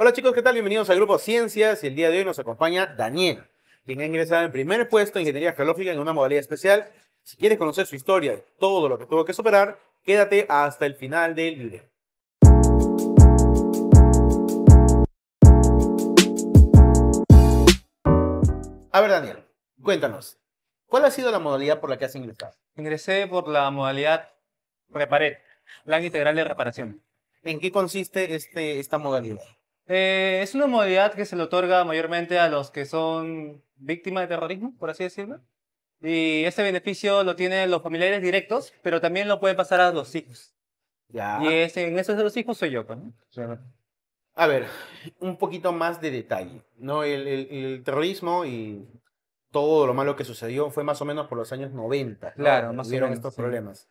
Hola chicos, ¿qué tal? Bienvenidos al grupo Ciencias y el día de hoy nos acompaña Daniel, quien ha ingresado en primer puesto en Ingeniería Geológica en una modalidad especial. Si quieres conocer su historia y todo lo que tuvo que superar, quédate hasta el final del video. A ver Daniel, cuéntanos, ¿cuál ha sido la modalidad por la que has ingresado? Ingresé por la modalidad Reparet, Plan Integral de Reparación. ¿En qué consiste este, esta modalidad? Eh, es una modalidad que se le otorga mayormente a los que son víctimas de terrorismo, por así decirlo. Y ese beneficio lo tienen los familiares directos, pero también lo puede pasar a los hijos. Ya. Y en eso de los hijos soy yo. Pues, ¿no? A ver, un poquito más de detalle. ¿no? El, terrorismo y todo lo malo que sucedió fue más o menos por los años 90. Claro, más o menos. estos problemas.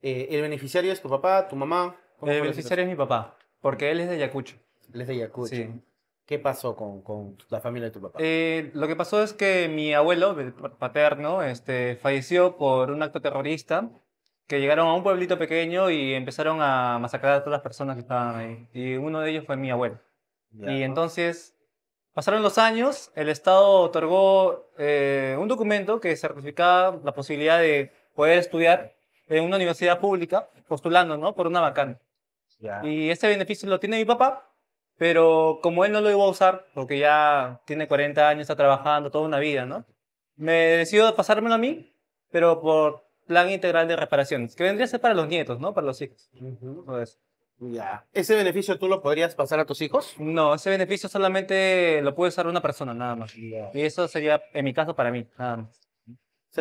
Eh, ¿El beneficiario es tu papá, tu mamá? El beneficiario es mi papá, porque él es de yacucho. Les de ¿Qué pasó con, con, la familia de tu papá? Eh, lo que pasó es que mi abuelo paterno este, falleció por un acto terrorista que llegaron a un pueblito pequeño y empezaron a masacrar a todas las personas que estaban ahí. Y uno de ellos fue mi abuelo. y entonces Pasaron los años, el Estado otorgó eh, un documento que certificaba la posibilidad de poder estudiar en una universidad pública, postulando ¿no? por una vacante. Y ese beneficio lo tiene mi papá, pero como él no lo iba a usar, porque ya tiene 40 años, está trabajando toda una vida, ¿no? Me decidió pasármelo a mí, pero por plan integral de reparaciones, que vendría a ser para los nietos, ¿no? Para los hijos. Ya. ¿Ese beneficio tú lo podrías pasar a tus hijos? No, ese beneficio solamente lo puede usar una persona, nada más. Y eso sería, en mi caso, para mí, nada más.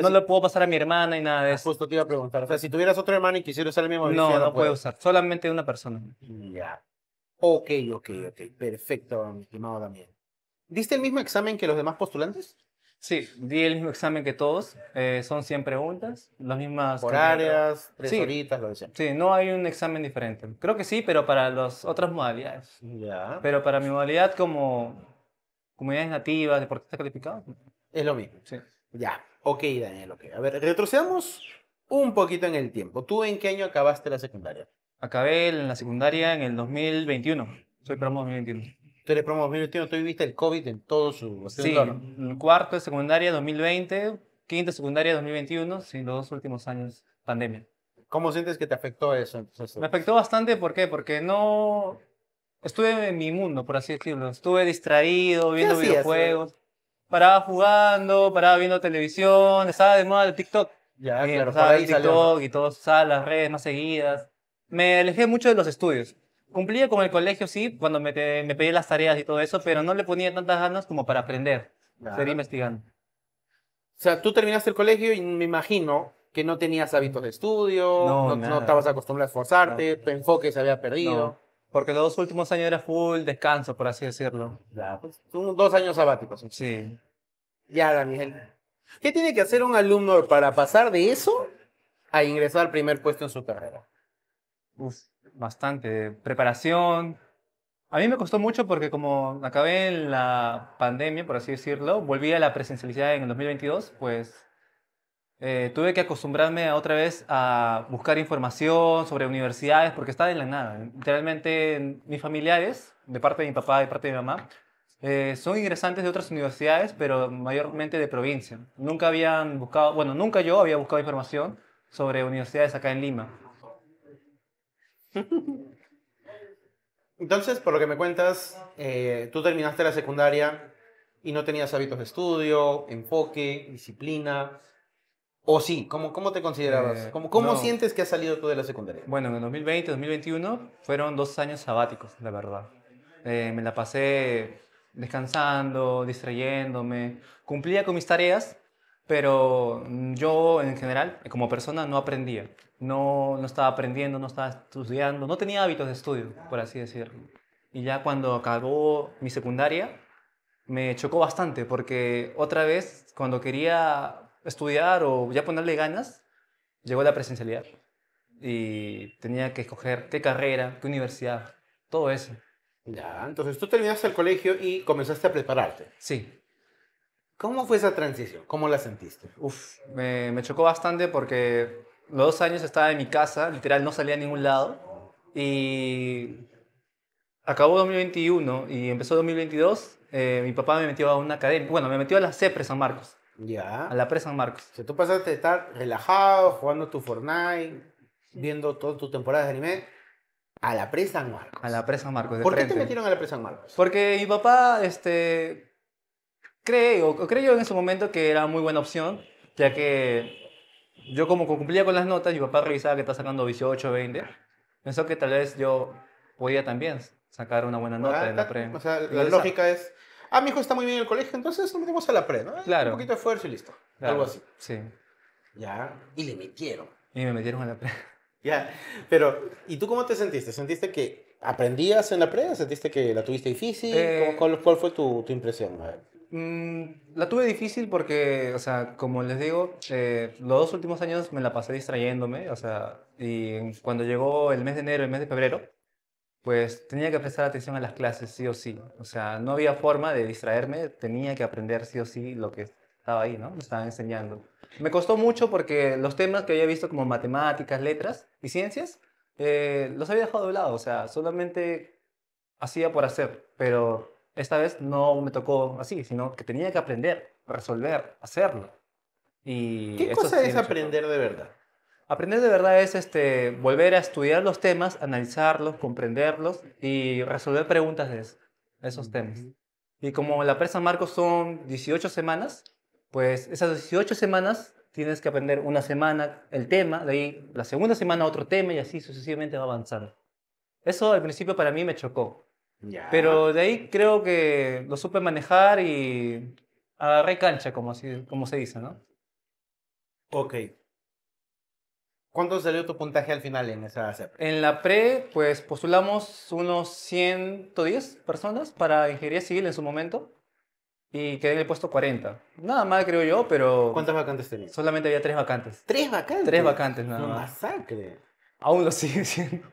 no lo puedo pasar a mi hermana y nada de ah, eso. Justo te iba a preguntar. O sea, si tuvieras otro hermano y quisieras usar el mismo beneficio. No, no, puede pues. usar. Solamente una persona. Ya. Ok, ok, ok. Perfecto, estimado también. ¿Diste el mismo examen que los demás postulantes? Sí, di el mismo examen que todos. Eh, son 100 preguntas, las mismas. Horarias, tres horitas, lo decían. Sí, no hay un examen diferente. Creo que sí, pero para las otras modalidades. Ya. Pero para mi modalidad, como comunidades nativas, deportistas calificados. Es lo mismo. Sí. Ya. Ok, Daniel, ok. A ver, retrocedamos un poquito en el tiempo. ¿Tú en qué año acabaste la secundaria? Acabé en la secundaria en el 2021. Soy promo 2021. Tú eres promo 2021, tú viviste el COVID en todo su... Sí, el cuarto de secundaria 2020, quinto de secundaria 2021, sí, los dos últimos años pandemia. ¿Cómo sientes que te afectó eso? Me afectó bastante, ¿por qué? Porque no... Estuve en mi mundo, por así decirlo. Estuve distraído, viendo videojuegos. Paraba jugando, paraba viendo televisión, estaba de moda el TikTok. Ya, eh, claro, para TikTok y todas las redes más seguidas me alejé mucho de los estudios. Cumplía con el colegio, sí, cuando me, pedí las tareas y todo eso, pero no le ponía tantas ganas como para aprender, seguir investigando. O sea, tú terminaste el colegio y me imagino que no tenías hábitos de estudio, no, estabas acostumbrado a esforzarte, tu enfoque se había perdido. Porque los dos últimos años era full descanso, por así decirlo. Ya, pues, dos años sabáticos. Sí. Ya, Daniel. ¿Qué tiene que hacer un alumno para pasar de eso a ingresar al primer puesto en su carrera? bastante. Preparación. A mí me costó mucho porque como acabé en la pandemia, por así decirlo, volví a la presencialidad en el 2022, pues eh, tuve que acostumbrarme otra vez a buscar información sobre universidades porque estaba en la nada. Literalmente mis familiares, de parte de mi papá, y de parte de mi mamá, eh, son ingresantes de otras universidades, pero mayormente de provincia. Nunca habían buscado, bueno, nunca yo había buscado información sobre universidades acá en Lima. Entonces, por lo que me cuentas, eh, tú terminaste la secundaria y no tenías hábitos de estudio, enfoque, disciplina. ¿O sí? ¿Cómo, cómo te considerabas? Eh, ¿Cómo, cómo sientes que has salido tú de la secundaria? Bueno, en 2020, 2021 fueron dos años sabáticos, la verdad. Eh, me la pasé descansando, distrayéndome, cumplía con mis tareas, pero mm, yo en general, como persona, no aprendía. No, no estaba aprendiendo, no estaba estudiando, no tenía hábitos de estudio, por así decirlo. Y ya cuando acabó mi secundaria, me chocó bastante, porque otra vez, cuando quería estudiar o ya ponerle ganas, llegó la presencialidad. Y tenía que escoger qué carrera, qué universidad, todo eso. Ya, entonces tú terminaste el colegio y comenzaste a prepararte. Sí. ¿Cómo fue esa transición? ¿Cómo la sentiste? Uf, me, chocó bastante porque los dos años estaba en mi casa, literal no salía a ningún lado. Y acabó 2021 y empezó 2022. Eh, mi papá me metió a una academia. Bueno, me metió a la Presa San Marcos. Ya. A la Presa San Marcos. O tú pasaste de estar relajado, jugando tu Fortnite, viendo todas tus temporadas de anime, a la Presa San Marcos. A la Presa San Marcos. De ¿Por qué te metieron a la Presa San Marcos? Porque mi papá, este, creo en ese momento que era muy buena opción, ya que yo como cumplía con las notas, mi papá revisaba que estaba sacando 18, 20, pensó que tal vez yo podía también sacar una buena nota en la pre. O sea, la lógica es, ah, mi hijo está muy bien en el colegio, entonces lo metemos a la pre, ¿no? Claro. Un poquito de esfuerzo y listo. Algo así. Sí. Ya. Y le metieron. Y me metieron a la pre. Ya. Pero, ¿y tú cómo te sentiste? ¿Sentiste que aprendías en la pre? ¿Sentiste que la tuviste difícil? Eh, ¿Cuál, fue tu, tu impresión? Mm, la tuve difícil porque, o sea, como les digo, eh, los dos últimos años me la pasé distrayéndome, o sea, y cuando llegó el mes de enero, el mes de febrero, pues tenía que prestar atención a las clases sí o sí. O sea, no había forma de distraerme, tenía que aprender sí o sí lo que estaba ahí, ¿no? Me estaba enseñando. Me costó mucho porque los temas que había visto como matemáticas, letras y ciencias, eh, los había dejado de lado, o sea, solamente hacía por hacer, pero esta vez no me tocó así, sino que tenía que aprender, resolver, hacerlo. Y ¿Qué cosa es aprender de verdad? Aprender de verdad es este, volver a estudiar los temas, analizarlos, comprenderlos y resolver preguntas de esos temas. Y como la presa Marcos son 18 semanas, pues esas 18 semanas tienes que aprender una semana el tema, de ahí la segunda semana otro tema y así sucesivamente va avanzando. Eso al principio para mí me chocó, pero de ahí creo que lo supe manejar y agarré cancha, como, así, como se dice, ¿no? Ok. ¿Cuánto salió tu puntaje al final en esa CEP? En la pre, pues postulamos unos 110 personas para ingeniería civil en su momento y quedé en el puesto 40. Nada más creo yo, pero... ¿Cuántas vacantes tenías? Solamente había tres vacantes. ¿Tres vacantes? Tres vacantes nada más. ¡Masacre! Aún lo sigue siendo.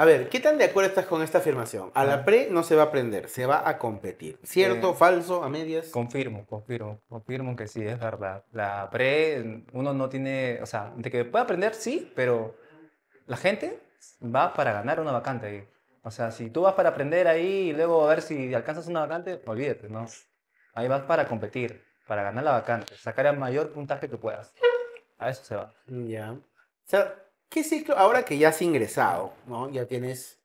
A ver, ¿qué tan de acuerdo estás con esta afirmación? A la ah. pre no se va a aprender, se va a competir. ¿Cierto, eh, falso, a medias? Confirmo, confirmo, confirmo que sí, es verdad. La pre, uno no tiene, o sea, de que puede aprender, sí, pero la gente va para ganar una vacante ahí. O sea, si tú vas para aprender ahí y luego a ver si alcanzas una vacante, olvídate, ¿no? Ahí vas para competir, para ganar la vacante, sacar el mayor puntaje que puedas. A eso se va. Ya. ¿Qué ciclo, ahora que ya has ingresado, ¿no? ya tienes,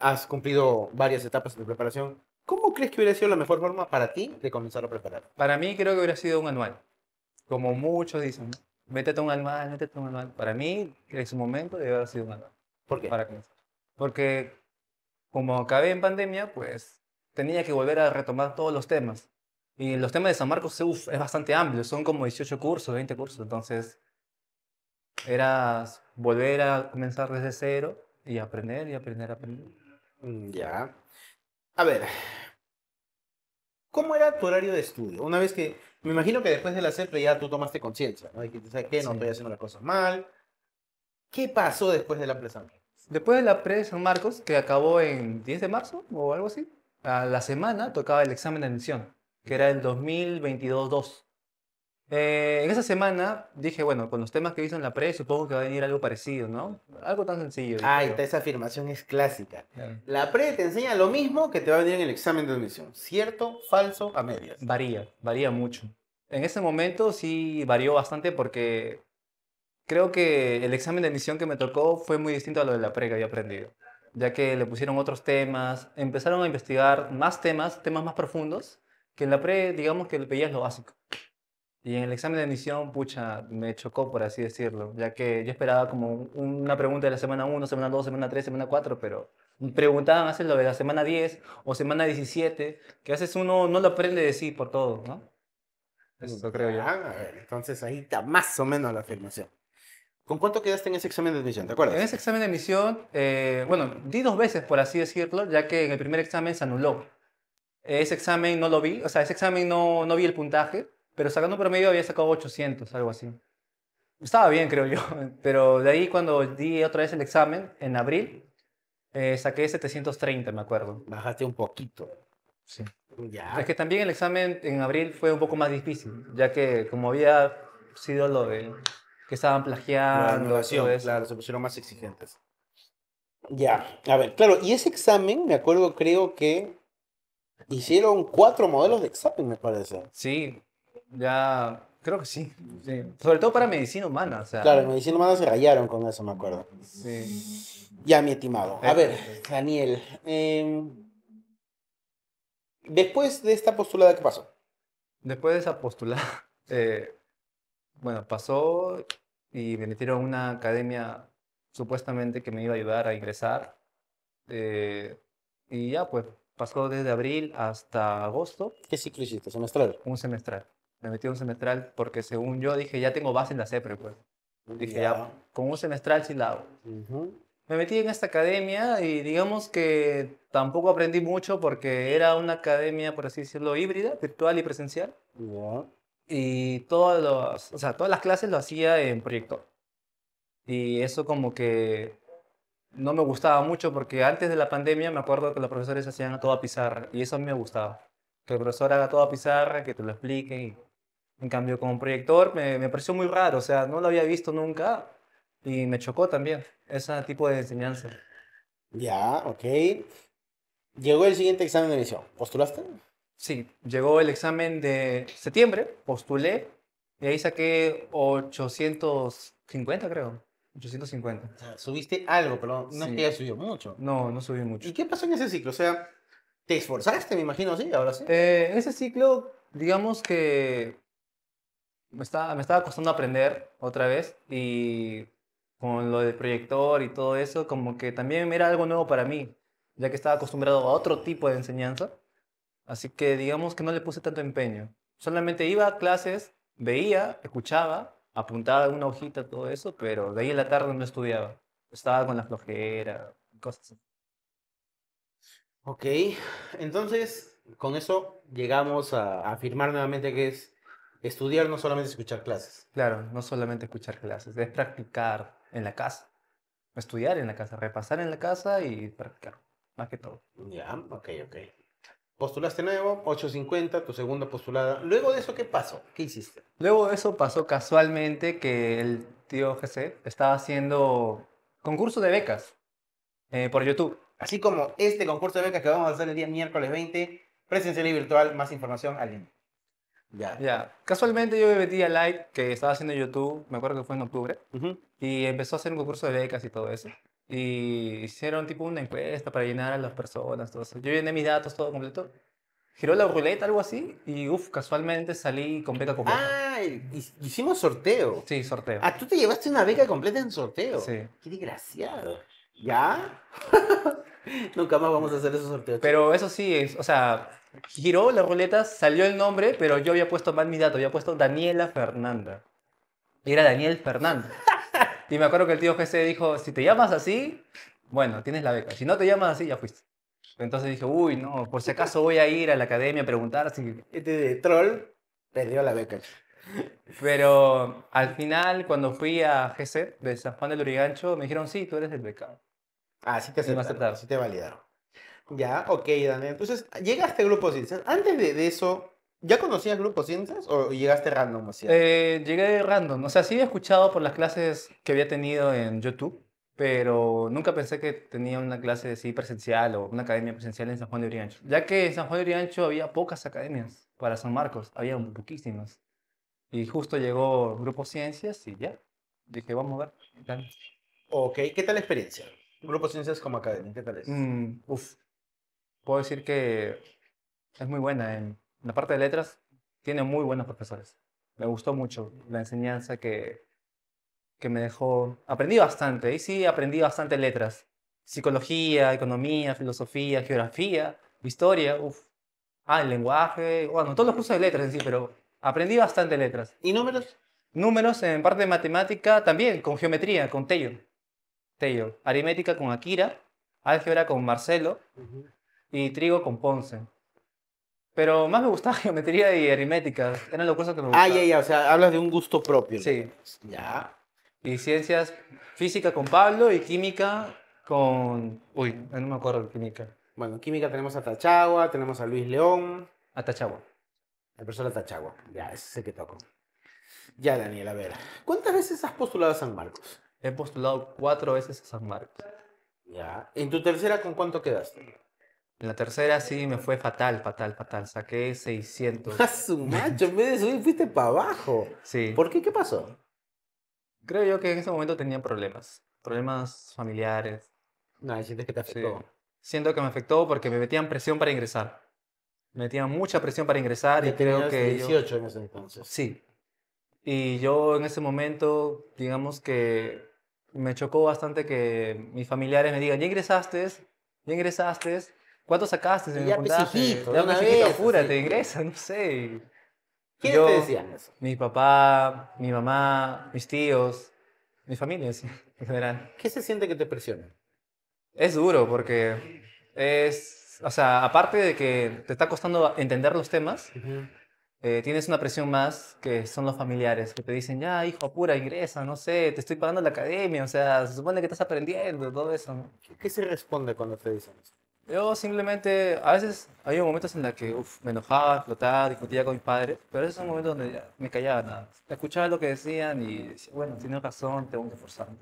has cumplido varias etapas de preparación, ¿cómo crees que hubiera sido la mejor forma para ti de comenzar a preparar? Para mí creo que hubiera sido un anual, como muchos dicen, métete un anual, métete un anual. Para mí, en su momento, debe haber sido un anual. ¿Por qué? Para comenzar. Porque como acabé en pandemia, pues tenía que volver a retomar todos los temas. Y los temas de San Marcos uf, es bastante amplio, son como 18 cursos, 20 cursos, entonces era volver a comenzar desde cero y aprender y aprender a aprender. Mm, ya. A ver, ¿cómo era tu horario de estudio? Una vez que, me imagino que después de la CEPRE ya tú tomaste conciencia, ¿no? que ¿sabes qué? No estoy haciendo las cosas mal. ¿Qué pasó después de la marcos Después de la pre San Marcos, que acabó en 10 de marzo o algo así, a la semana tocaba el examen de admisión, que era el 2022-2. Eh, en esa semana dije, bueno, con los temas que hizo en la pre, supongo que va a venir algo parecido, ¿no? Algo tan sencillo. Ah, esa afirmación es clásica. La pre te enseña lo mismo que te va a venir en el examen de admisión. ¿Cierto, falso, a medias? Varía, varía mucho. En ese momento sí varió bastante porque creo que el examen de admisión que me tocó fue muy distinto a lo de la pre que había aprendido, ya que le pusieron otros temas, empezaron a investigar más temas, temas más profundos, que en la pre digamos que veías lo básico. Y en el examen de admisión, pucha, me chocó, por así decirlo, ya que yo esperaba como una pregunta de la semana 1, semana 2, semana 3, semana 4, pero preguntaban haces lo de la semana 10 o semana 17, que a veces uno no lo aprende de sí por todo, ¿no? Eso creo yo. Ah, entonces ahí está más o menos la afirmación. ¿Con cuánto quedaste en ese examen de admisión? ¿Te acuerdas? En ese examen de admisión, eh, bueno, di dos veces, por así decirlo, ya que en el primer examen se anuló. Ese examen no lo vi, o sea, ese examen no, no vi el puntaje, pero sacando promedio había sacado 800, algo así. Estaba bien, creo yo, pero de ahí cuando di otra vez el examen, en abril, eh, saqué 730, me acuerdo. Bajaste un poquito. Sí. Ya. Es que también el examen en abril fue un poco más difícil, ya que como había sido lo de que estaban plagiando, eso. claro, se pusieron más exigentes. Ya, a ver, claro, y ese examen, me acuerdo, creo que hicieron cuatro modelos de examen, me parece. Sí, ya creo que sí. Sobre todo para medicina humana. Claro, medicina humana se rayaron con eso, me acuerdo. Sí. Ya, mi estimado. A ver, Daniel. Em, después de esta postulada, ¿qué pasó? Después de esa postulada, eh, bueno, pasó y me metieron a una academia supuestamente que me iba a ayudar a ingresar. Eh, y ya, pues pasó desde abril hasta agosto. ¿Qué ciclo hiciste? ¿Semestral? Un semestral me metí un semestral porque según yo dije, ya tengo base en la CEPRE, pues. Dije, ya, con un semestral sin la Me metí en esta academia y digamos que tampoco aprendí mucho porque era una academia, por así decirlo, híbrida, virtual y presencial. Y sea, todas las clases lo hacía en proyecto. Y eso como que no me gustaba mucho porque antes de la pandemia me acuerdo que los profesores hacían a toda pizarra y eso a mí me gustaba. Que el profesor haga toda pizarra, que te lo expliquen. En cambio, con proyector me, me pareció muy raro, o sea, no lo había visto nunca y me chocó también ese tipo de enseñanza. Ya, ok. Llegó el siguiente examen de visión. ¿Postulaste? Sí, llegó el examen de septiembre, postulé y ahí saqué 850, creo. 850. O sea, subiste algo, pero no es que haya subido mucho. No, no subí mucho. ¿Y qué pasó en ese ciclo? O sea, ¿te esforzaste, me imagino, sí, ahora sí? Eh, en ese ciclo, digamos que me estaba, me costando aprender otra vez y con lo del proyector y todo eso, como que también era algo nuevo para mí, ya que estaba acostumbrado a otro tipo de enseñanza. Así que digamos que no le puse tanto empeño. Solamente iba a clases, veía, escuchaba, apuntaba una hojita, todo eso, pero de ahí en la tarde no estudiaba. Estaba con la flojera, cosas así. Ok, entonces con eso llegamos a afirmar nuevamente que es estudiar no solamente escuchar clases. Claro, no solamente escuchar clases, es practicar en la casa, estudiar en la casa, repasar en la casa y practicar, más que todo. Ya, ok, ok. Postulaste nuevo, 850, tu segunda postulada. Luego de eso, ¿qué pasó? ¿Qué hiciste? Luego de eso pasó casualmente que el tío GC estaba haciendo concurso de becas eh, por YouTube. Así como este concurso de becas que vamos a hacer el día miércoles 20, presencial y virtual, más información al link. Ya. ya. Casualmente yo me metí a Light, que estaba haciendo YouTube, me acuerdo que fue en octubre, y empezó a hacer un concurso de becas y todo eso. Y hicieron tipo una encuesta para llenar a las personas, todo eso. Yo llené mis datos, todo completo. Giró la ruleta, algo así, y uff, casualmente salí con beca completa. Ah, hicimos sorteo. Sí, sorteo. Ah, tú te llevaste una beca completa en sorteo. Sí. Qué desgraciado. ¿Ya? Nunca más vamos a hacer esos sorteos. Pero eso sí, es, o sea, giró la ruleta, salió el nombre, pero yo había puesto mal mi dato, había puesto Daniela Fernanda. era Daniel Fernanda y me acuerdo que el tío GC dijo, si te llamas así, bueno, tienes la beca. Si no te llamas así, ya fuiste. Entonces dije, uy, no, por si acaso voy a ir a la academia a preguntar si... Este troll perdió la beca. Pero al final, cuando fui a GC de San Juan del Urigancho, me dijeron, sí, tú eres del becado. Ah, sí te aceptaron, Sí te validaron. Ya, ok, Daniel. Entonces, llegaste a Grupo Ciencias. Antes de, eso, ¿ya conocías Grupo Ciencias o llegaste random? Así? Eh, llegué random. O sea, sí he escuchado por las clases que había tenido en YouTube, pero nunca pensé que tenía una clase así presencial o una academia presencial en San Juan de Uriancho. Ya que en San Juan de Uriancho había pocas academias para San Marcos, había poquísimas. Y justo llegó Grupo Ciencias y ya. Dije, vamos a ver. Ok, ¿qué tal la experiencia? Grupo Ciencias como Academia, ¿qué tal es? Mm, uf, puedo decir que es muy buena. En la parte de letras tiene muy buenos profesores. Me gustó mucho la enseñanza que, que me dejó. Aprendí bastante, y sí, aprendí bastante letras. Psicología, economía, filosofía, geografía, historia, Uf. Ah, el lenguaje, bueno, todos los cursos de letras sí, pero aprendí bastante letras. ¿Y números? Números en parte de matemática también, con geometría, con Taylor. Taylor, aritmética con Akira, álgebra con Marcelo y trigo con Ponce. Pero más me gustaba geometría y aritmética. Eran los que me gustaban. Ah, ya, ya. O sea, hablas de un gusto propio. Sí. Ya. Y ciencias física con Pablo y química con... Uy, no me acuerdo de química. Bueno, química tenemos a Tachagua, tenemos a Luis León. A Tachagua. La persona Tachagua. Ya, ese es que toco. Ya, Daniel, a ver. ¿Cuántas veces has postulado a San Marcos? He postulado cuatro veces a San Marcos. Ya. ¿En tu tercera con cuánto quedaste? En la tercera sí me fue fatal, fatal, fatal. Saqué 600. ¡A su macho! En vez de subir fuiste para abajo. Sí. ¿Por qué? ¿Qué pasó? Creo yo que en ese momento tenía problemas. Problemas familiares. No, sientes que te afectó. Siento que me afectó porque me metían presión para ingresar. Me metían mucha presión para ingresar y, creo que... 18 yo... en ese entonces. Sí. Y yo en ese momento, digamos que me chocó bastante que mis familiares me digan, ya ingresaste, ya ingresaste, ¿cuánto sacaste? Y ya pesijito, una vez, apúrate, te ingresa, no sé. ¿Quién te decían eso? Mi papá, mi mamá, mis tíos, mi familia en general. ¿Qué se siente que te presiona? Es duro porque es, o sea, aparte de que te está costando entender los temas, eh, tienes una presión más que son los familiares, que te dicen, ya, hijo, apura, ingresa, no sé, te estoy pagando la academia, o sea, se supone que estás aprendiendo, todo eso. ¿Qué, se responde cuando te dicen eso? Yo simplemente, a veces hay momentos en los que me enojaba, flotaba, discutía con mis padres, pero esos son momentos donde ya me callaba nada. Escuchaba lo que decían y decía, bueno, tienes razón, tengo que forzarme.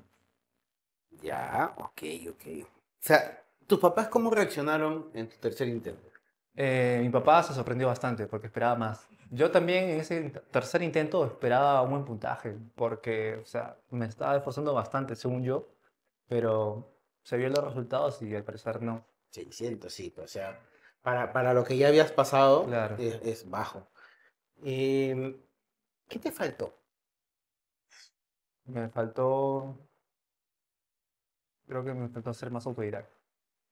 Ya, ok, ok. O sea, ¿tus papás cómo reaccionaron en tu tercer intento? Eh, mi papá se sorprendió bastante porque esperaba más. Yo también en ese tercer intento esperaba un buen puntaje, porque, o sea, me estaba esforzando bastante, según yo, pero se vieron los resultados y al parecer no. 600, sí, o sea, para, para lo que ya habías pasado, es, bajo. Em, ¿Qué te faltó? Me faltó. Creo que me faltó ser más autodidacta.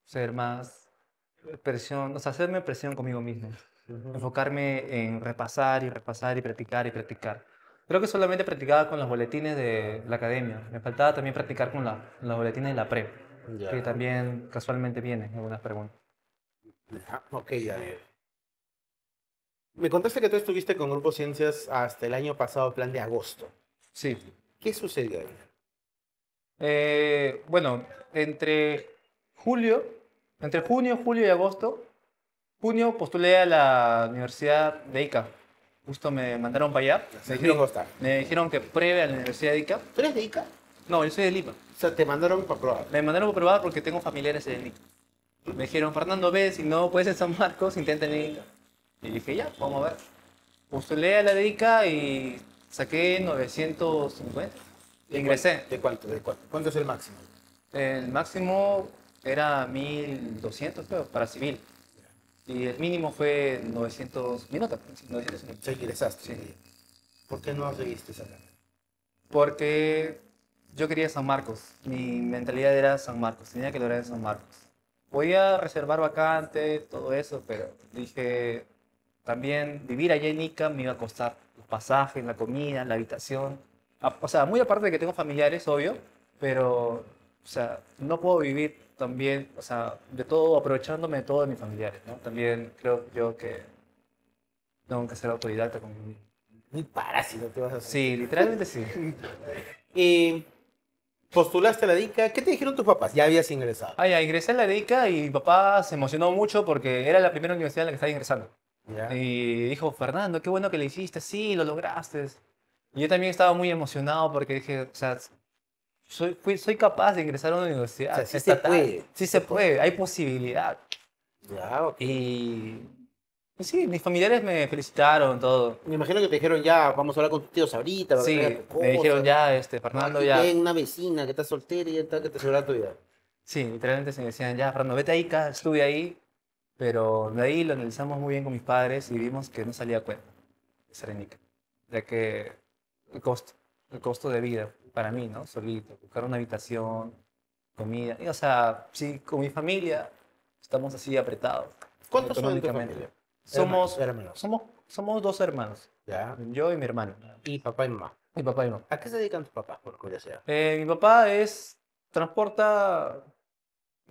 Ser más presión, hacerme presión conmigo mismo. Enfocarme en repasar y repasar y practicar y practicar. Creo que solamente practicaba con los boletines de la academia. Me faltaba también practicar con la, los boletines de la pre, que también casualmente vienen algunas preguntas. Ah, ok, Me contaste que tú estuviste con Grupo Ciencias hasta el año pasado, plan de agosto. Sí. ¿Qué sucedió ahí? Eh, bueno, entre julio entre junio, julio y agosto, junio postulé a la Universidad de ICA. Justo me mandaron para allá. Me dijeron, que pruebe a la Universidad de ICA. ¿Tú eres de ICA? No, yo soy de Lima. O sea, te mandaron para probar. Me mandaron para probar porque tengo familiares en ICA. Me dijeron, Fernando, ve, si no puedes en San Marcos, intenta en ICA. Y dije, ya, vamos a ver. Postulé a la de ICA y saqué 950. ingresé. ¿De cuánto? ¿De cuánto? ¿Cuánto es el máximo? El máximo era 1200 creo, para civil. Y el mínimo fue 900 minutos. 900 Sí. ¿Por qué no seguiste esa Porque yo quería San Marcos. Mi mentalidad era San Marcos. Tenía que lograr San Marcos. Podía reservar vacantes, todo eso, pero dije, también vivir allá en Ica me iba a costar los pasajes, la comida, la habitación. O sea, muy aparte de que tengo familiares, obvio, pero, o sea, no puedo vivir también, o sea, de todo, aprovechándome de todo de mis familiares, ¿no? También creo yo que tengo que ser autodidacta con mi... parásito te vas a Sí, literalmente sí. y postulaste a la DICA. ¿Qué te dijeron tus papás? Ya habías ingresado. Ah, ya, ingresé a la DICA y mi papá se emocionó mucho porque era la primera universidad en la que estaba ingresando. Y dijo, Fernando, qué bueno que le hiciste, sí, lo lograste. Y yo también estaba muy emocionado porque dije, o sea, soy, soy capaz de ingresar a una universidad. sí se puede. Sí se puede, hay posibilidad. Ya, Y sí, mis familiares me felicitaron, todo. Me imagino que te dijeron ya, vamos a hablar con tus tíos ahorita. Sí, me dijeron ya, este, Fernando ya. una vecina que está soltera y tal que te tu vida. Sí, literalmente se me decían ya, Fernando, vete ahí, estuve ahí. Pero de ahí lo analizamos muy bien con mis padres y vimos que no salía a cuenta de Serenica. Ya que el costo, el costo de vida para mí, ¿no? Solito, buscar una habitación, comida. o sea, sí, con mi familia estamos así apretados. ¿Cuántos son tu familia? Somos, hermanos. somos, somos dos hermanos. Ya. Yo y mi hermano. Y papá y mamá. Mi papá y mamá. ¿A qué se dedican tus papás, por curiosidad? Eh, mi papá es, transporta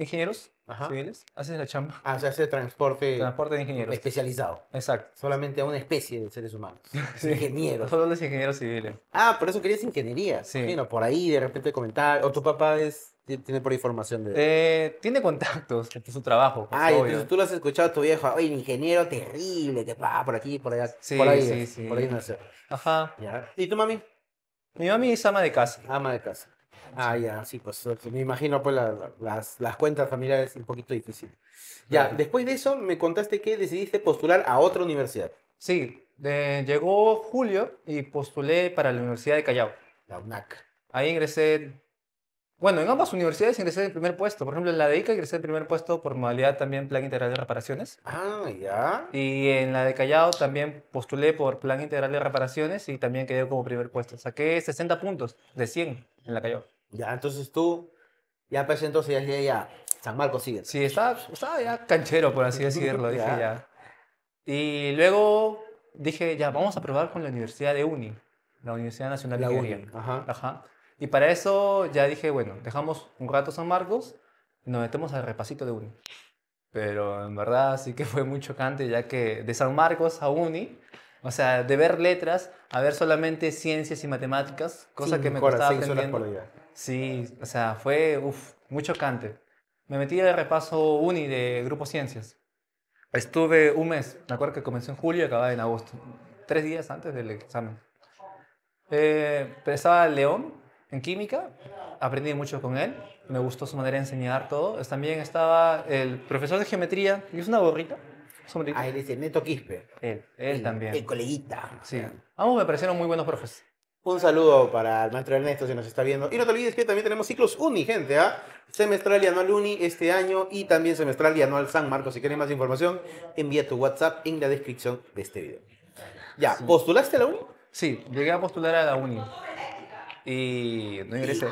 ingenieros civiles, haces la chamba. Ah, o hace transporte. Transporte de ingenieros. Especializado. Exacto. Solamente a una especie de seres humanos. Ingenieros. Solo los ingenieros civiles. Ah, por eso querías ingeniería. Sí. Bueno, por ahí de repente comentar. O tu papá es, tiene por ahí de. Eh, tiene contactos, es su trabajo. ah, entonces tú lo has escuchado a tu viejo. Oye, ingeniero terrible, que va por aquí, por allá. por ahí, sí, Por ahí no Ajá. ¿Y tu mami? Mi mami es ama de casa. Ama de casa. Ah, ya, sí, pues me imagino pues las, las, cuentas familiares un poquito difícil. Ya, después de eso me contaste que decidiste postular a otra universidad. Sí, llegó julio y postulé para la Universidad de Callao. La UNAC. Ahí ingresé, bueno, en ambas universidades ingresé en primer puesto. Por ejemplo, en la de ICA ingresé en primer puesto por modalidad también Plan Integral de Reparaciones. Ah, ya. Y en la de Callao también postulé por Plan Integral de Reparaciones y también quedé como primer puesto. Saqué 60 puntos de 100 en la Callao. Ya, entonces tú, ya presento entonces ya, ya, ya, San Marcos sigue. Sí, estaba, estaba ya canchero, por así decirlo, dije ya. Y luego dije, ya, vamos a probar con la Universidad de Uni, la Universidad Nacional de Uni. Ajá. Y para eso ya dije, bueno, dejamos un rato San Marcos y nos metemos al repasito de Uni. Pero en verdad sí que fue muy chocante, ya que de San Marcos a Uni, o sea, de ver letras a ver solamente ciencias y matemáticas, cosa que me costaba aprendiendo. Sí, o sea, fue uf, muy chocante. Me metí de repaso uni de Grupo Ciencias. Estuve un mes, me acuerdo que comenzó en julio y acababa en agosto, tres días antes del examen. Eh, estaba León en química, aprendí mucho con él, me gustó su manera de enseñar todo. También estaba el profesor de geometría, ¿Y es una gorrita. Ah, él es el Neto Quispe. Él, él también. El coleguita. Sí. Ambos me parecieron muy buenos profesores. Un saludo para el maestro Ernesto si nos está viendo. Y no te olvides que también tenemos ciclos uni, gente, ¿ah? Semestral y anual uni este año y también semestral y anual San Marcos. Si quieres más información, envía tu WhatsApp en la descripción de este video. Ya, ¿postulaste a la uni? Sí, llegué a postular a la uni. Y no ingresé.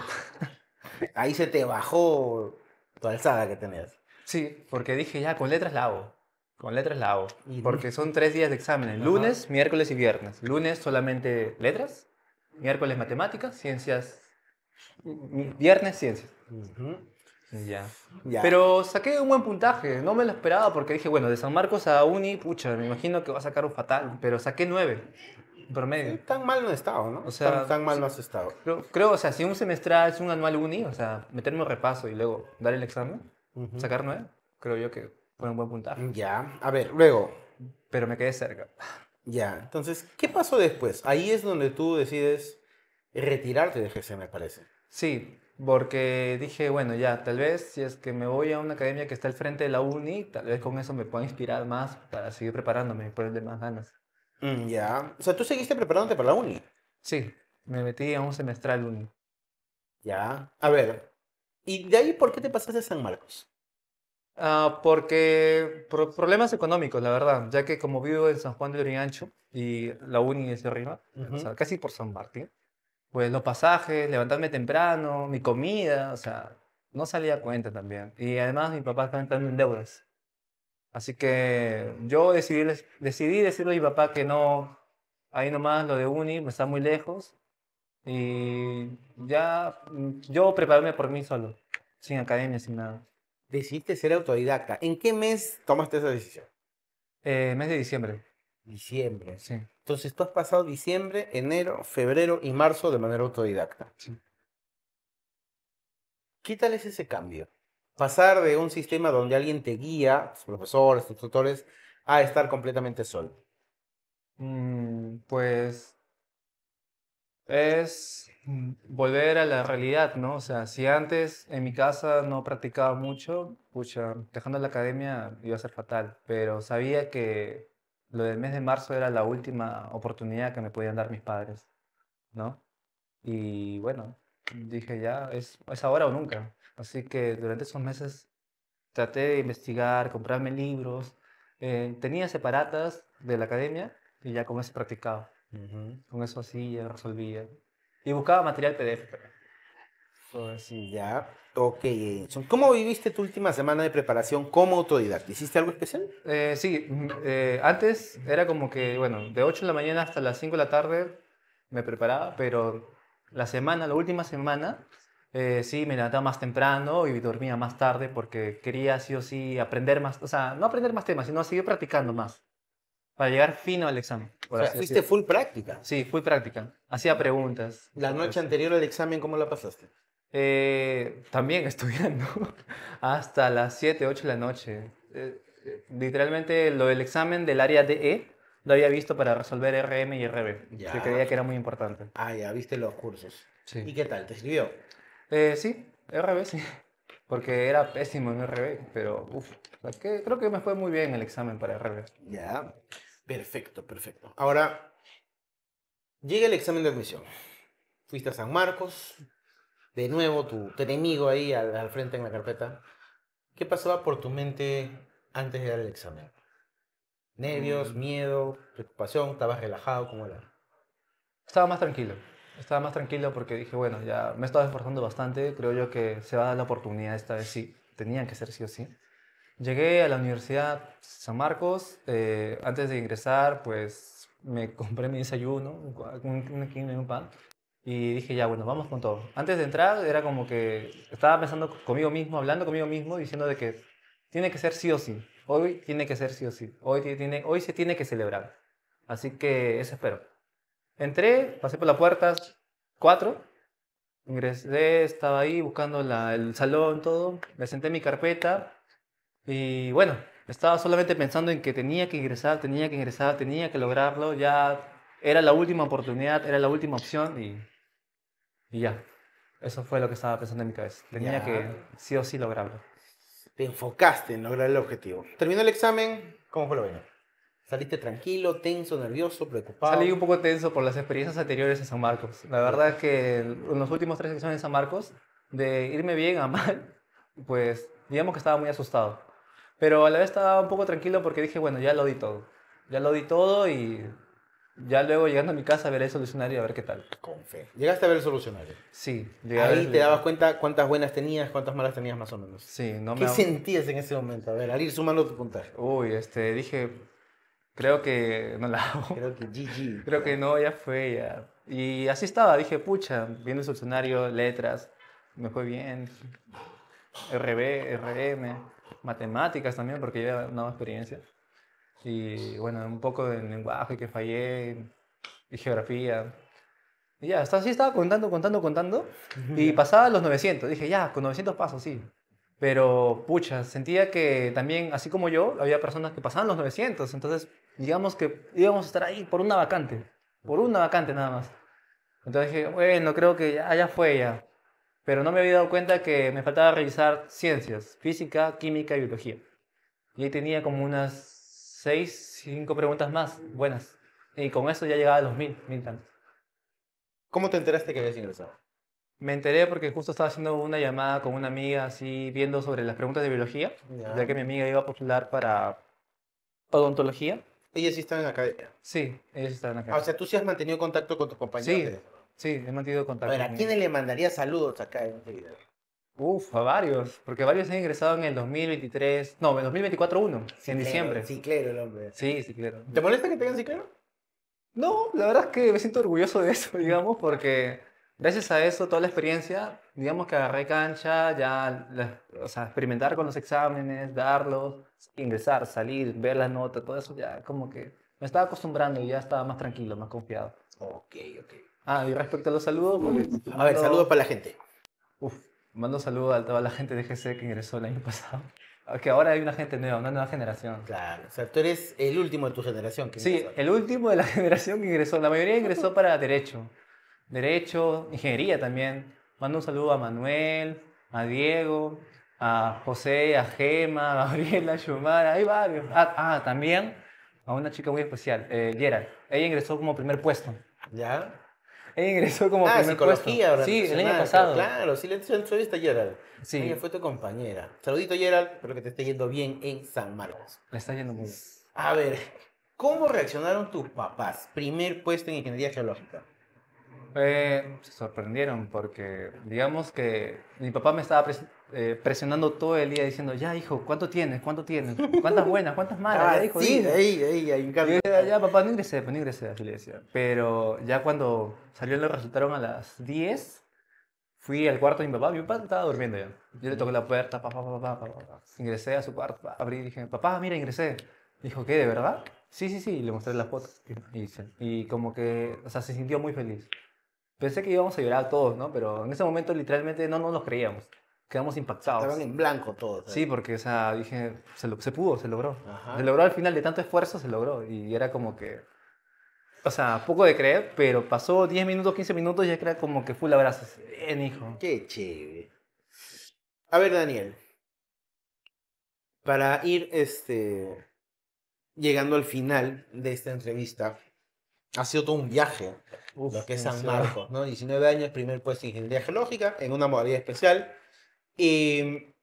ahí se te bajó tu alzada que tenías. Sí, porque dije ya, con letras la hago. Con letras la hago. Porque son tres días de exámenes, lunes, miércoles y viernes. Lunes solamente letras, miércoles matemáticas, ciencias, viernes ciencias. Ya. Pero saqué un buen puntaje, no me lo esperaba porque dije, bueno, de San Marcos a Uni, pucha, me imagino que va a sacar un fatal, pero saqué nueve, promedio. tan mal no he estado, ¿no? O sea, tan, mal no has estado. Creo, o sea, si un semestral es un anual uni, o sea, meterme un repaso y luego dar el examen, sacar nueve, creo yo que fue un buen puntaje. Ya, a ver, luego. Pero me quedé cerca. Ya, entonces, ¿qué pasó después? Ahí es donde tú decides retirarte de GC, me parece. Sí, porque dije, bueno, ya, tal vez si es que me voy a una academia que está al frente de la uni, tal vez con eso me pueda inspirar más para seguir preparándome y ponerle más ganas. Mm, ya, o sea, tú seguiste preparándote para la uni. Sí, me metí a un semestral uni. Ya, a ver, ¿y de ahí por qué te pasaste a San Marcos? Ah, porque por problemas económicos, la verdad, ya que como vivo en San Juan de Oriancho y la uni es arriba, o sea, casi por San Martín, pues los pasajes, levantarme temprano, mi comida, o sea, no salía cuenta también. Y además mi papá estaba entrando en deudas. Así que yo decidí, decidí decirle a mi papá que no, ahí nomás lo de uni, me está muy lejos. Y ya yo prepararme por mí solo, sin academia, sin nada decidiste ser autodidacta. ¿En qué mes tomaste esa decisión? Eh, mes de diciembre. Diciembre. Sí. Entonces tú has pasado diciembre, enero, febrero y marzo de manera autodidacta. Sí. ¿Qué tal es ese cambio? Pasar de un sistema donde alguien te guía, tus profesores, tus tutores, a estar completamente solo. Mm, pues es volver a la realidad, ¿no? O sea, si antes en mi casa no practicaba mucho, pucha, dejando la academia iba a ser fatal, pero sabía que lo del mes de marzo era la última oportunidad que me podían dar mis padres, ¿no? Y bueno, dije ya, es, ahora o nunca. Así que durante esos meses traté de investigar, comprarme libros, eh, tenía separatas de la academia y ya comencé a practicar. Con eso así ya resolvía. Y buscaba material PDF. Pues ya. Ok, ¿Cómo viviste tu última semana de preparación como autodidacta? ¿Hiciste algo especial? Eh, sí, mm, eh, antes era como que, bueno, de 8 de la mañana hasta las 5 de la tarde me preparaba, pero la semana, la última semana, eh, sí, me levantaba más temprano y dormía más tarde porque quería sí o sí aprender más, o sea, no aprender más temas, sino seguir practicando más para llegar fino al examen. O sea, fuiste full práctica. Sí, full práctica. Hacía preguntas. ¿La noche este. anterior al examen cómo la pasaste? Eh, también estudiando hasta las 7, 8 de la noche. Eh, literalmente lo del examen del área DE lo había visto para resolver RM y RB. Ya. Que creía que era muy importante. Ah, ya, viste los cursos. Sí. ¿Y qué tal? ¿Te sirvió? Eh, sí, RB sí. Porque era pésimo en RB, pero uf, creo que me fue muy bien el examen para RB. Ya. Perfecto, perfecto. Ahora, llega el examen de admisión. Fuiste a San Marcos, de nuevo tu, enemigo ahí al, frente en la carpeta. ¿Qué pasaba por tu mente antes de dar el examen? ¿Nervios, mm. miedo, preocupación? ¿Estabas relajado? ¿Cómo era? Estaba más tranquilo. Estaba más tranquilo porque dije, bueno, ya me estaba esforzando bastante. Creo yo que se va a dar la oportunidad esta vez sí. Tenían que ser sí o sí. Llegué a la Universidad San Marcos. Eh, antes de ingresar, pues me compré mi desayuno, un, y un pan. Y dije, ya, bueno, vamos con todo. Antes de entrar, era como que estaba pensando conmigo mismo, hablando conmigo mismo, diciendo de que tiene que ser sí o sí. Hoy tiene que ser sí o sí. Hoy, tiene, hoy se tiene que celebrar. Así que eso espero. Entré, pasé por las puertas, 4, ingresé, estaba ahí buscando el salón, todo. Me senté en mi carpeta, y bueno, estaba solamente pensando en que tenía que ingresar, tenía que ingresar, tenía que lograrlo, ya era la última oportunidad, era la última opción y, y ya. Eso fue lo que estaba pensando en mi cabeza. Tenía que sí o sí lograrlo. Te enfocaste en lograr el objetivo. Terminó el examen, ¿cómo fue lo bueno? ¿Saliste tranquilo, tenso, nervioso, preocupado? Salí un poco tenso por las experiencias anteriores en San Marcos. La verdad es que en los últimos tres exámenes en San Marcos, de irme bien a mal, pues digamos que estaba muy asustado. Pero a la vez estaba un poco tranquilo porque dije, bueno, ya lo di todo. Ya lo di todo y ya luego llegando a mi casa veré el solucionario a ver qué tal. Con fe. ¿Llegaste a ver el solucionario? Sí. Ahí te dabas cuenta cuántas buenas tenías, cuántas malas tenías más o menos. Sí, no me... ¿Qué sentías en ese momento? A ver, a ir sumando tu puntaje. Uy, este, dije, creo que no la hago. Creo que GG. creo que no, ya fue, ya. Y así estaba, dije, pucha, viene el solucionario, letras, me fue bien, RB, RM matemáticas también, porque ya no experiencia. Y bueno, un poco de lenguaje que fallé, y geografía. Y ya, hasta así estaba contando, contando, contando. Y pasaba los 900. Dije, ya, con 900 pasos sí. Pero, pucha, sentía que también, así como yo, había personas que pasaban los 900. Entonces, digamos que íbamos a estar ahí por una vacante. Por una vacante nada más. Entonces dije, bueno, creo que ya, fue ya pero no me había dado cuenta que me faltaba revisar ciencias, física, química y biología. Y ahí tenía como unas seis, cinco preguntas más buenas. Y con eso ya llegaba a los mil, mil tantos. ¿Cómo te enteraste que habías ingresado? Me enteré porque justo estaba haciendo una llamada con una amiga, así viendo sobre las preguntas de biología, ya, que mi amiga iba a postular para odontología. Ella sí estaba en la academia. Sí, ella sí en la ah, academia. o sea, tú sí has mantenido contacto con tus compañeros. Sí, Sí, he mantenido contacto. A ver, ¿a quién le mandaría saludos acá en video? Uf, a varios, porque varios han ingresado en el 2023, no, en 2024 uno, en diciembre. claro, el hombre. Sí, claro. ¿Te molesta que te digan claro? No, la verdad es que me siento orgulloso de eso, digamos, porque gracias a eso, toda la experiencia, digamos que agarré cancha, ya, o sea, experimentar con los exámenes, darlos, ingresar, salir, ver las notas, todo eso, ya como que me estaba acostumbrando y ya estaba más tranquilo, más confiado. Ok, ok. Ah, y respecto a los saludos, pues, a ver, saludos para la gente. Uf, mando saludos a toda la gente de GC que ingresó el año pasado. Que ahora hay una gente nueva, una nueva generación. Claro, o sea, tú eres el último de tu generación. Que sí, el último de la generación que ingresó. La mayoría ingresó para Derecho. Derecho, Ingeniería también. Mando un saludo a Manuel, a Diego, a José, a Gema, a Gabriela, a Shumara, hay varios. Ah, ah, también a una chica muy especial, eh, Gerard. Ella ingresó como primer puesto. ¿Ya? Ella ingresó como ah, psicología Sí, el año pasado. Claro, sí le hizo entrevista a Gerald. Sí. Ella fue tu compañera. Saludito Gerald, espero que te esté yendo bien en San Marcos. Me está yendo muy bien. A ver, ¿cómo reaccionaron tus papás? Primer puesto en ingeniería geológica. Eh, se sorprendieron porque, digamos que mi papá me estaba presentando eh, presionando todo el día diciendo, ya hijo, ¿cuánto tienes? ¿Cuánto tienes? ¿Cuántas buenas? ¿Cuántas malas? Ah, ya, sí, ahí, ahí, ahí, ya papá, no ingresé, pues, no ingresé, así le Pero ya cuando salió, le resultaron a las 10, fui al cuarto de mi papá, mi papá estaba durmiendo ya. Yo le toqué la puerta, papá, papá, papá, papá. Ingresé a su cuarto, abrí y dije, papá, mira, ingresé. Dijo, ¿qué, de verdad? Sí, sí, sí, le mostré las fotos. Y, y como que, o sea, se sintió muy feliz. Pensé que íbamos a llorar todos, ¿no? Pero en ese momento literalmente no nos lo creíamos quedamos impactados. Estaban en blanco todos. Sí, porque, o dije, se, pudo, se logró. Se logró al final de tanto esfuerzo, se logró. Y era como que, o sea, poco de creer, pero pasó 10 minutos, 15 minutos y ya era como que full abrazos. en hijo. Qué chévere. A ver, Daniel. Para ir, este, llegando al final de esta entrevista, ha sido todo un viaje, lo que es San Marcos, ¿no? 19 años, primer puesto en ingeniería geológica, en una modalidad especial, eh,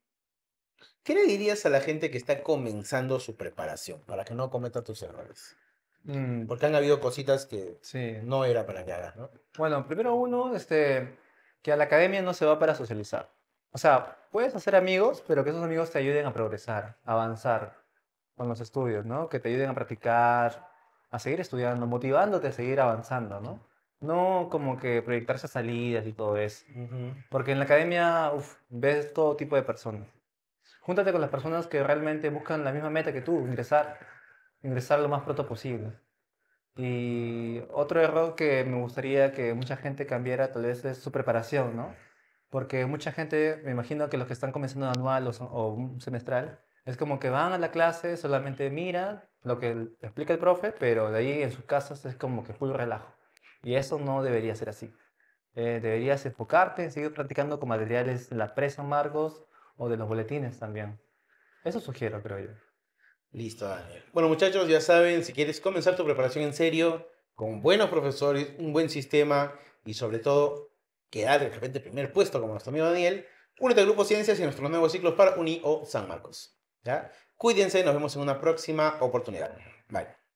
¿Qué le dirías a la gente que está comenzando su preparación para que no cometa tus errores? Mm. Porque han habido cositas que no era para que hagas, ¿no? Bueno, primero uno, este, que a la academia no se va para socializar. O sea, puedes hacer amigos, pero que esos amigos te ayuden a progresar, a avanzar con los estudios, ¿no? Que te ayuden a practicar, a seguir estudiando, motivándote a seguir avanzando, ¿no? no como que proyectarse a salidas y todo eso. Porque en la academia uf, ves todo tipo de personas. Júntate con las personas que realmente buscan la misma meta que tú, ingresar, ingresar lo más pronto posible. Y otro error que me gustaría que mucha gente cambiara tal vez es su preparación, ¿no? Porque mucha gente, me imagino que los que están comenzando anual o, o semestral, es como que van a la clase, solamente miran lo que explica el profe, pero de ahí en sus casas es como que full relajo. Y eso no debería ser así. Eh, deberías enfocarte, seguir practicando con materiales de la presa Marcos o de los boletines también. Eso sugiero, creo yo. Listo, Daniel. Bueno, muchachos, ya saben, si quieres comenzar tu preparación en serio, con buenos profesores, un buen sistema y sobre todo quedar de repente primer puesto como nuestro amigo Daniel, únete al Grupo Ciencias y nuestros nuevos ciclos para UNI o San Marcos. ¿ya? Cuídense, nos vemos en una próxima oportunidad. Bye.